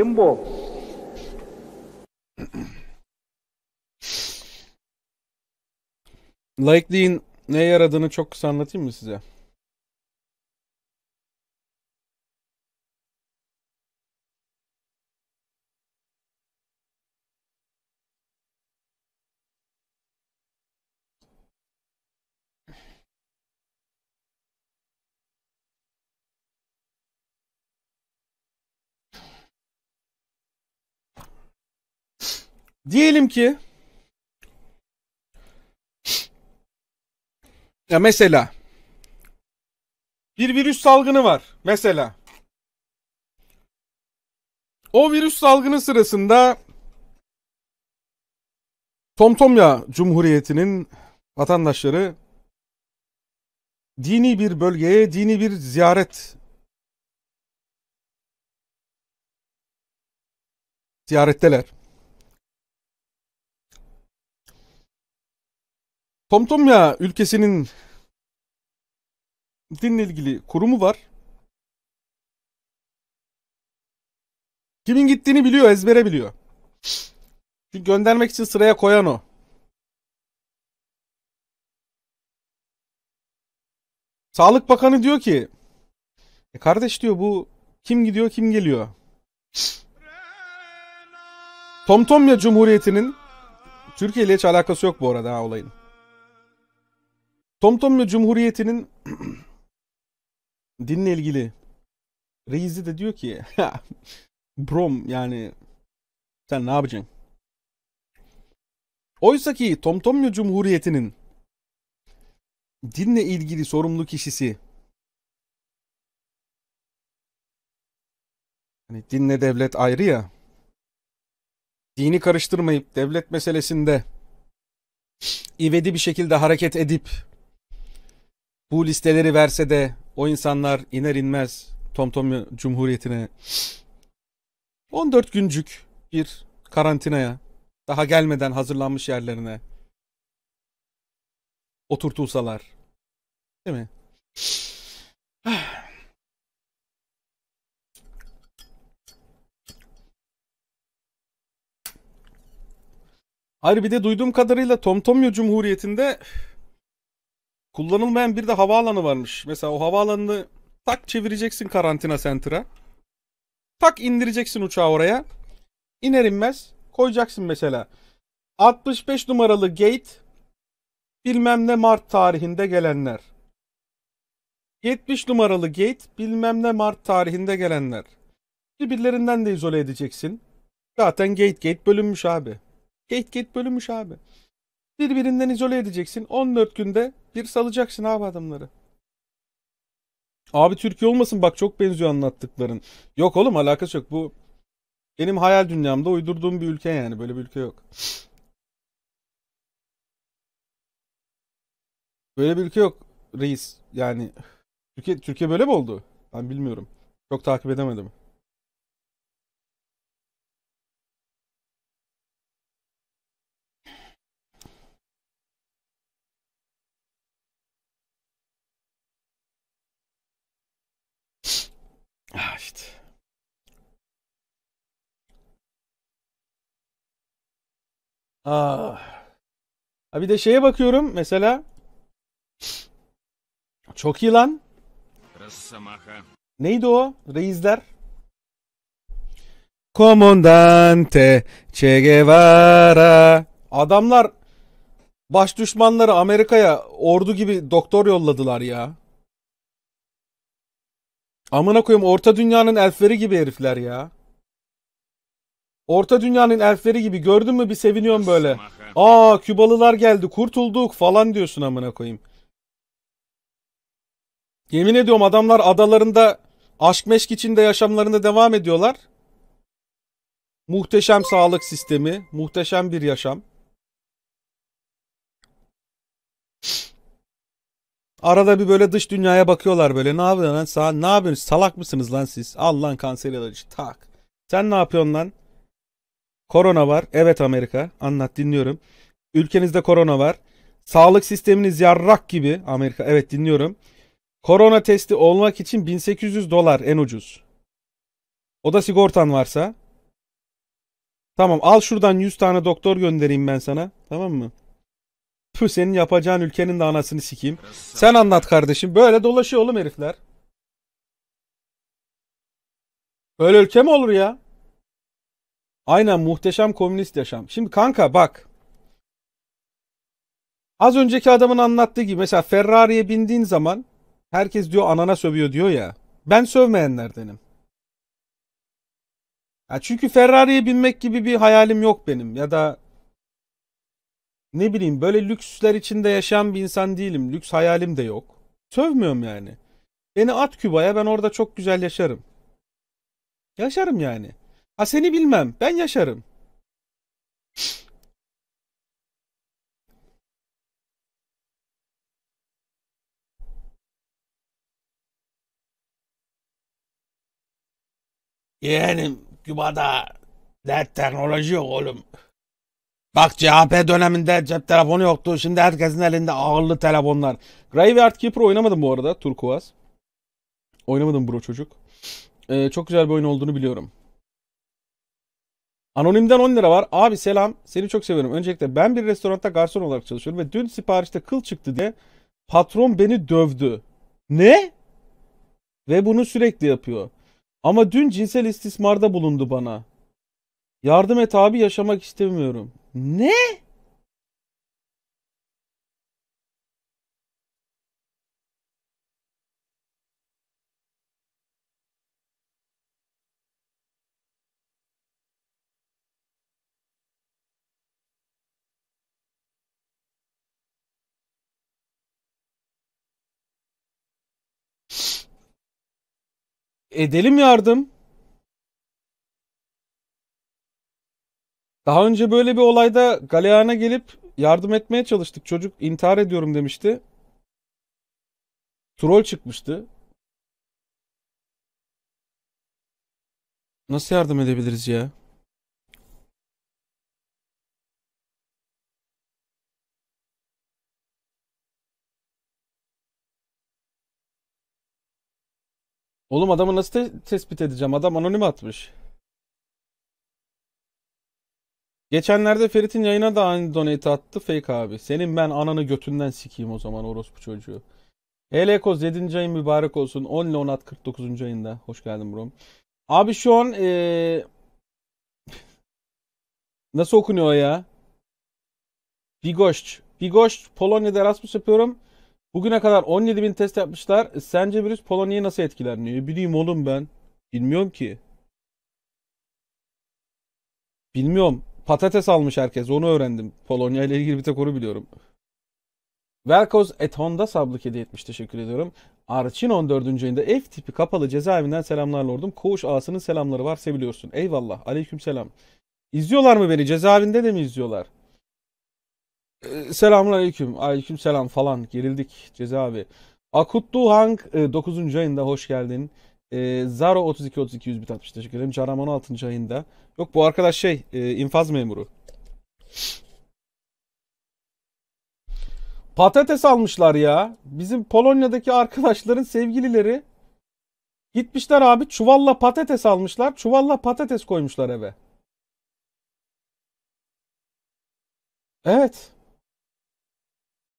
Kim bu? Likely'in ne yaradığını çok kısa anlatayım mı size? Diyelim ki ya mesela bir virüs salgını var mesela. O virüs salgını sırasında Tomtomya Cumhuriyeti'nin vatandaşları dini bir bölgeye, dini bir ziyaret ziyaretteler. Tomtomya ülkesinin dinle ilgili kurumu var. Kimin gittiğini biliyor, ezbere biliyor. Çünkü göndermek için sıraya koyan o. Sağlık Bakanı diyor ki, e kardeş diyor bu kim gidiyor kim geliyor. Tomtomya Cumhuriyeti'nin Türkiye ile hiç alakası yok bu arada ha olayın. TomTom'la Cumhuriyeti'nin dinle ilgili reisi de diyor ki Brom yani sen ne yapacaksın? Oysa ki TomTomya Cumhuriyeti'nin dinle ilgili sorumlu kişisi hani dinle devlet ayrı ya dini karıştırmayıp devlet meselesinde ivedi bir şekilde hareket edip bu listeleri verse de o insanlar iner inmez TomTom Cumhuriyeti'ne 14 güncük bir karantinaya daha gelmeden hazırlanmış yerlerine oturtulsalar. Değil mi? Hayır bir de duyduğum kadarıyla TomTomyo Cumhuriyeti'nde Kullanılmayan bir de havaalanı varmış. Mesela o havaalanını tak çevireceksin karantina center'a. Tak indireceksin uçağı oraya. İner inmez koyacaksın mesela. 65 numaralı gate bilmem ne Mart tarihinde gelenler. 70 numaralı gate bilmem ne Mart tarihinde gelenler. Birbirlerinden de izole edeceksin. Zaten gate gate bölünmüş abi. Gate gate bölünmüş abi. Birbirinden izole edeceksin. 14 günde bir salacaksın abi adamları. Abi Türkiye olmasın bak çok benziyor anlattıkların. Yok oğlum alakası yok. Bu benim hayal dünyamda uydurduğum bir ülke yani. Böyle bir ülke yok. Böyle bir ülke yok reis. Yani Türkiye Türkiye böyle mi oldu? Ben bilmiyorum. Çok takip edemedim. işte. Ah. bir de şeye bakıyorum mesela. Çok iyi lan. Neydi o? Reisler. Komandante Che Guevara. Adamlar baş düşmanları Amerika'ya ordu gibi doktor yolladılar ya. Amına koyayım orta dünyanın elfleri gibi herifler ya. Orta dünyanın elfleri gibi gördün mü bir seviniyorum böyle. Aa Kübalılar geldi kurtulduk falan diyorsun amına koyayım. Yemin ediyorum adamlar adalarında aşk meşk içinde yaşamlarına devam ediyorlar. Muhteşem sağlık sistemi, muhteşem bir yaşam. Arada bir böyle dış dünyaya bakıyorlar böyle. Ne yapıyorsun lan? Sa ne yapıyorsun Salak mısınız lan siz? Al lan kanser ilacı. Tak. Sen ne yapıyorsun lan? Korona var. Evet Amerika. Anlat dinliyorum. Ülkenizde korona var. Sağlık sisteminiz yarrak gibi Amerika. Evet dinliyorum. Korona testi olmak için 1800 dolar en ucuz. O da sigortan varsa. Tamam al şuradan 100 tane doktor göndereyim ben sana. Tamam mı? Pü senin yapacağın ülkenin de anasını sikeyim. Sen anlat kardeşim. Böyle dolaşıyor oğlum herifler. Böyle ülke mi olur ya? Aynen muhteşem komünist yaşam. Şimdi kanka bak. Az önceki adamın anlattığı gibi mesela Ferrari'ye bindiğin zaman herkes diyor anana sövüyor diyor ya. Ben sövmeyenlerdenim. Ya çünkü Ferrari'ye binmek gibi bir hayalim yok benim ya da ne bileyim böyle lüksler içinde yaşayan bir insan değilim. Lüks hayalim de yok. Sövmüyorum yani. Beni at Küba'ya ben orada çok güzel yaşarım. Yaşarım yani. Ha seni bilmem. Ben yaşarım. Yeğenim Küba'da ne teknoloji yok oğlum. Bak CHP döneminde cep telefonu yoktu. Şimdi herkesin elinde ağırlı telefonlar. Graveyard Keeper oynamadım bu arada. Turkuaz. Oynamadım bro çocuk. Ee, çok güzel bir oyun olduğunu biliyorum. Anonimden 10 lira var. Abi selam. Seni çok seviyorum. Öncelikle ben bir restoranda garson olarak çalışıyorum ve dün siparişte kıl çıktı diye patron beni dövdü. Ne? Ve bunu sürekli yapıyor. Ama dün cinsel istismarda bulundu bana. Yardım et abi yaşamak istemiyorum. Ne? Edelim yardım. Daha önce böyle bir olayda galeyana gelip yardım etmeye çalıştık. Çocuk intihar ediyorum demişti. Troll çıkmıştı. Nasıl yardım edebiliriz ya? Oğlum adamı nasıl te tespit edeceğim? Adam anonim atmış. Geçenlerde Ferit'in yayına da aynı donate attı fake abi. Senin ben ananı götünden sikeyim o zaman orospu çocuğu. Helekoz 7. ayın mübarek olsun. 10 ile 10 49. ayında. Hoş geldin bro. Abi şu an ee... nasıl okunuyor ya? Bigoş. Bigoş Polonya'da Erasmus yapıyorum. Bugüne kadar 17 bin test yapmışlar. E, sence virüs Polonya'yı nasıl etkiler? Ne bileyim oğlum ben. Bilmiyorum ki. Bilmiyorum. Patates almış herkes. Onu öğrendim. Polonya ile ilgili bir tek onu biliyorum. Velkos et Honda sablık hediye etmiş. Teşekkür ediyorum. Arçin 14. ayında F tipi kapalı cezaevinden selamlar lordum. Koğuş ağasının selamları var seviliyorsun. Eyvallah. Aleyküm selam. İzliyorlar mı beni? Cezaevinde de mi izliyorlar? Ee, selamun aleyküm. Aleyküm selam falan. Gerildik cezaevi. Akutlu Hang 9. E, ayında hoş geldin. E, Zaro 32 32 101 60 teşekkür ederim. Çağrı 16. ayında. Yok bu arkadaş şey e, infaz memuru. Patates almışlar ya. Bizim Polonya'daki arkadaşların sevgilileri gitmişler abi çuvalla patates almışlar. Çuvalla patates koymuşlar eve. Evet.